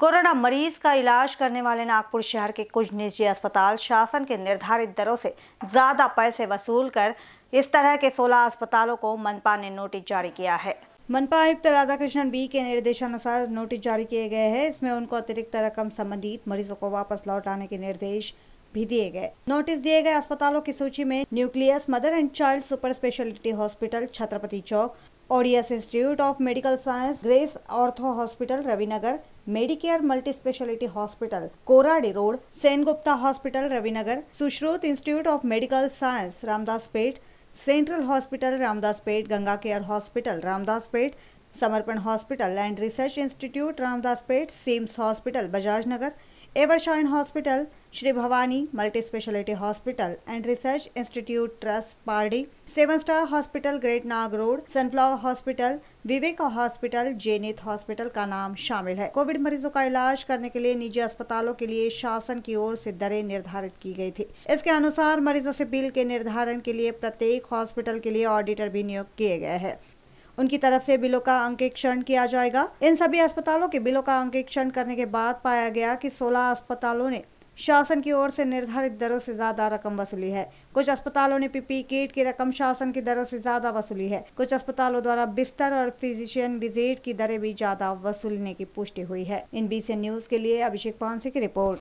corona मरीज का इलाज करने वाले नागपुर शहर के कुछ निजी अस्पताल शासन के निर्धारित दरों से ज्यादा पैसे वसूल कर इस तरह के 16 अस्पतालों को मनपा ने नोटिस जारी किया है मनपा आयुक्त राधाकृष्णन बी के निर्देशानुसार नोटिस जारी किए गए हैं इसमें उनको अतिरिक्त रकम संबंधित मरीजों को वापस लौटाने के निर्देश भी दिए गए नोटिस दिए गए अस्पतालों की सूची में Nucleus mother and child super speciality hospital Chhatrapati Chowk ओडियस institute of medical science Grace ortho hospital Ravinagar Medicare multi speciality hospital Koradi road Sen Gupta hospital Ravinagar Sushrut institute of medical science Ramdas Peth central hospital Ramdas Peth Ganga care hospital Ramdas Peth Samarpan hospital and research institute Ramdas Peth SIMS hospital Bajaj Nagar Evershine hospital Shri Bhavani multi speciality hospital and research institute trust Pardi seven star hospital Great Nag road sunflower hospital Vivek hospital Zenith hospital का नाम शामिल है Covid मरीजों का इलाज करने के लिए निजी अस्पतालों के लिए शासन की ओर से दरें निर्धारित की गई थी इसके अनुसार मरीजों से बिल के निर्धारण के लिए प्रत्येक हॉस्पिटल के लिए ऑडिटर भी नियुक्त किए गए हैं उनकी तरफ से बिलों का अंकेक्षण किया जाएगा इन सभी अस्पतालों के बिलों का अंकेक्षण करने के बाद पाया गया कि 16 अस्पतालों ने शासन की ओर से निर्धारित दरों से ज्यादा रकम वसूली है कुछ अस्पतालों ने पीपी किट की रकम शासन की दरों से ज्यादा वसूली है कुछ अस्पतालों द्वारा बिस्तर और फिजिशियन विजिट की दरें भी ज्यादा वसूलने की पुष्टि हुई है इन बीसी न्यूज के लिए अभिषेक पानसी की रिपोर्ट